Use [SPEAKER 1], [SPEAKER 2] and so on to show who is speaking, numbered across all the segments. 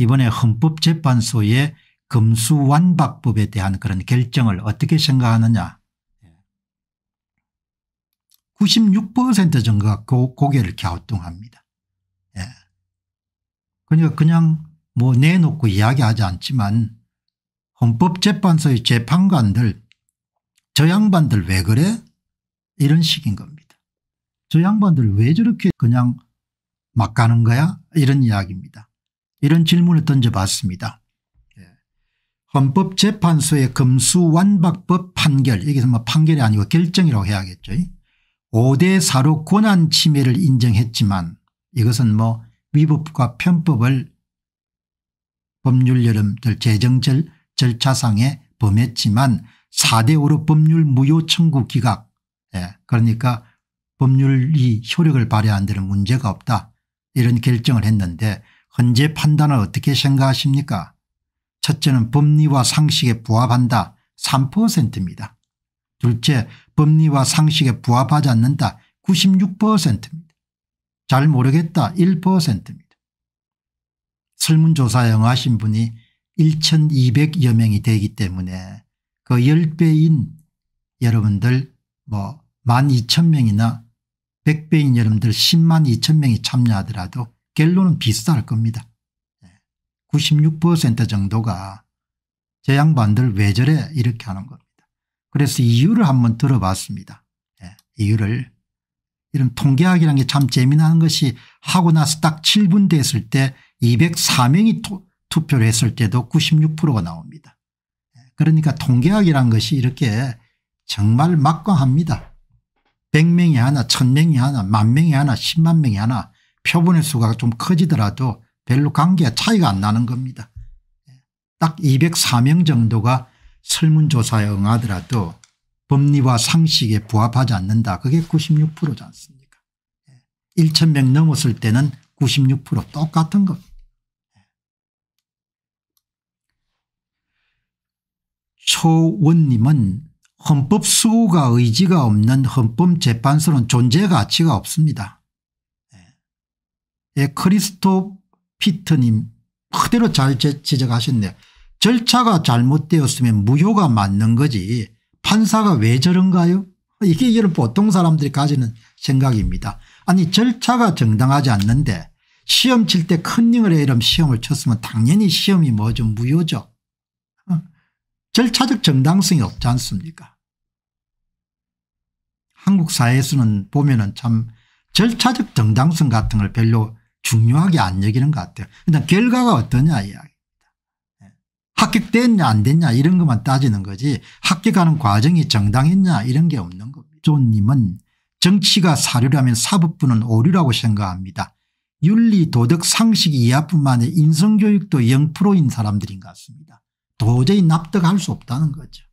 [SPEAKER 1] 이번에 헌법재판소의 금수완박법에 대한 그런 결정을 어떻게 생각하느냐 96% 정도가 고, 고개를 갸우뚱합니다. 예. 그러니까 그냥 뭐 내놓고 이야기하지 않지만 헌법재판소의 재판관들 저 양반들 왜 그래 이런 식인 겁니다. 저 양반들 왜 저렇게 그냥 막 가는 거야 이런 이야기입니다. 이런 질문을 던져봤습니다. 예. 헌법재판소의 금수완박법 판결 여기서뭐 판결이 아니고 결정이라고 해야겠죠. 5대 4로 권한 침해를 인정했지만 이것은 뭐 위법과 편법을 법률 여름들 재정절 절차상에 범했지만 4대 5로 법률 무효 청구 기각 예. 그러니까 법률이 효력을 발휘하 데는 문제가 없다 이런 결정을 했는데 헌재 판단을 어떻게 생각하십니까 첫째는 법리와 상식에 부합한다 3%입니다. 둘째 법리와 상식에 부합하지 않는다 96%입니다. 잘 모르겠다 1%입니다. 설문조사 에응하신 분이 1200여 명이 되기 때문에 그 10배인 여러분들 뭐 12,000명이나 100배인 여러분들 10만 2 0명이 참여하더라도 결론은 비슷할 겁니다. 96% 예. 정도가 제 양반들 왜 저래 이렇게 하는 겁니다. 그래서 이유를 한번 들어봤습니다. 예, 이유를 이런 통계학이라는 게 참 재미나는 것이 하고 나서 딱 7분 됐을 때 204명이 토, 투표를 했을 때도 96%가 나옵니다. 예, 그러니까 통계학이라는 것이 이렇게 정말 막강합니다. 100명이 하나 1000명이 하나 만명이 하나 10만명이 하나 표본의 수가 좀 커지더라도 별로 관계가 차이가 안 나는 겁니다. 예. 딱 204명 정도가 설문조사에 응하더라도 법리와 상식에 부합하지 않는다. 그게 96%지 않습니까 1000명 예. 넘었을 때는 96% 똑같은 겁니다. 예. 초원님은 헌법 수호가 의지가 없는 헌법재판소는 존재 가치가 없습니다. 예, 크리스토 피트님 그대로 잘 지적하셨네요. 절차가 잘못되었으면 무효가 맞는 거지 판사가 왜 저런가요? 이게 여러 보통 사람들이 가지는 생각입니다. 아니 절차가 정당하지 않는데 시험 칠때 컨닝을 해 이러면 시험을 쳤으면 당연히 시험이 뭐죠 무효죠. 어? 절차적 정당성이 없지 않습니까 한국 사회에서는 보면 은참 절차적 정당성 같은 걸 별로 중요하게 안 여기는 것 같아요. 일단 결과가 어떠냐 이야기입니다. 합격됐냐 예. 안 됐냐 이런 것만 따지는 거지 합격하는 과정이 정당했냐 이런 게 없는 겁니다. 조님은 정치가 사료라면 사법부는 오류라고 생각합니다. 윤리 도덕 상식 이하뿐만 아니라 인성교육도 0%인 사람들인 것 같습니다. 도저히 납득할 수 없다는 거죠.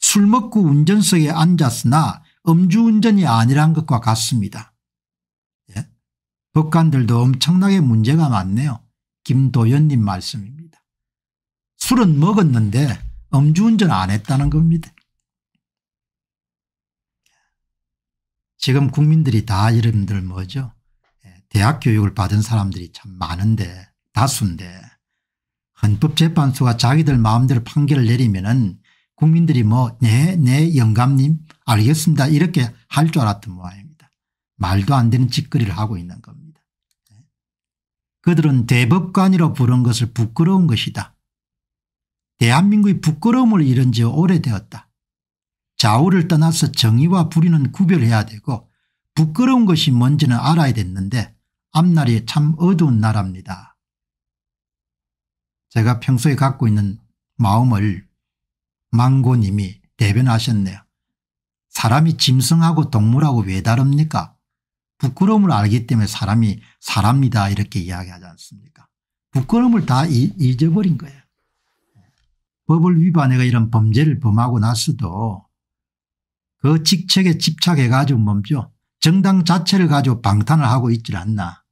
[SPEAKER 1] 술 먹고 운전석에 앉았으나 음주운전이 아니란 것과 같습니다. 법관들도 엄청나게 문제가 많네요. 김도연님 말씀입니다. 술은 먹었는데 음주운전 안 했다는 겁니다. 지금 국민들이 다 여러분들 뭐죠 예, 대학 교육을 받은 사람들이 참 많은데 다수인데 헌법재판소가 자기들 마음대로 판결을 내리면 은 국민들이 뭐 네네 네, 영감님 알겠습니다 이렇게 할 줄 알았던 모양입니다. 말도 안 되는 짓거리를 하고 있는 겁니다. 그들은 대법관이라 부른 것을 부끄러운 것이다. 대한민국의 부끄러움을 잃은 지 오래되었다. 좌우를 떠나서 정의와 불의는 구별해야 되고 부끄러운 것이 뭔지는 알아야 됐는데 앞날이 참 어두운 나라입니다. 제가 평소에 갖고 있는 마음을 망고님이 대변하셨네요. 사람이 짐승하고 동물하고 왜 다릅니까? 부끄러움을 알기 때문에 사람이 사람이다 이렇게 이야기하지 않습니까 부끄러움을 다 잊어버린 거예요. 법을 위반해가 이런 범죄를 범하고 나서도 그 직책에 집착해 가지고 멈죠. 정당 자체를 가지고 방탄을 하고 있질 않나.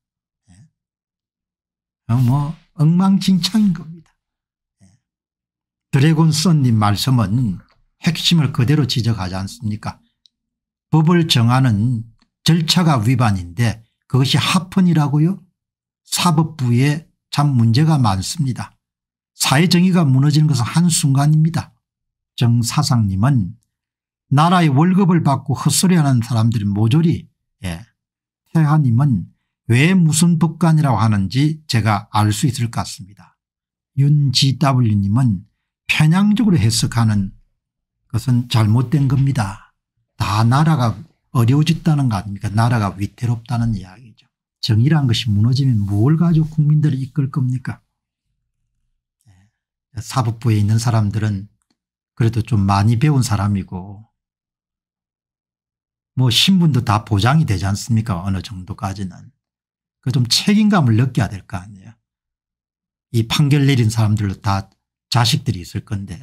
[SPEAKER 1] 예. 어, 뭐 엉망진창인 겁니다. 예. 드래곤 선님 말씀은 핵심을 그대로 지적하지 않습니까 법을 정하는 절차가 위반인데 그것이 합헌이라고요? 사법부에 참 문제가 많습니다. 사회정의가 무너지는 것은 한순간입니다. 정 사장님은 나라의 월급을 받고 헛소리하는 사람들이 모조리 예. 태하님은 왜 무슨 법관이라고 하는지 제가 알 수 있을 것 같습니다. 윤GW님은 편향적으로 해석하는 것은 잘못된 겁니다. 다 나라가 어려워졌다는 거 아닙니까? 나라가 위태롭다는 이야기죠. 정의란 것이 무너지면 무 가지고 국민들을 이끌 겁니까? 예. 사법부에 있는 사람들은 그래도 좀 많이 배운 사람이고 뭐 신분도 다 보장이 되지 않습니까? 어느 정도까지는. 그 좀 책임감을 느껴야 될 거 아니에요. 이 판결 내린 사람들로 다 자식들이 있을 건데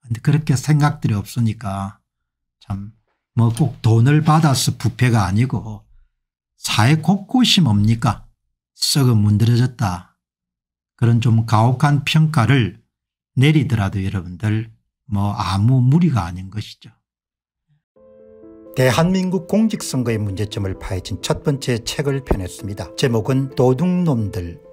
[SPEAKER 1] 근데 그렇게 생각들이 없으니까 참 뭐꼭 돈을 받아서 부패가 아니고 사회 곳곳이 뭡니까 썩어 문드러졌다 그런 좀 가혹한 평가를 내리더라도 여러분들 뭐 아무 무리가 아닌 것이죠. 대한민국 공직선거의 문제점을 파헤친 첫 번째 책을 펴냈습니다. 제목은 도둑놈들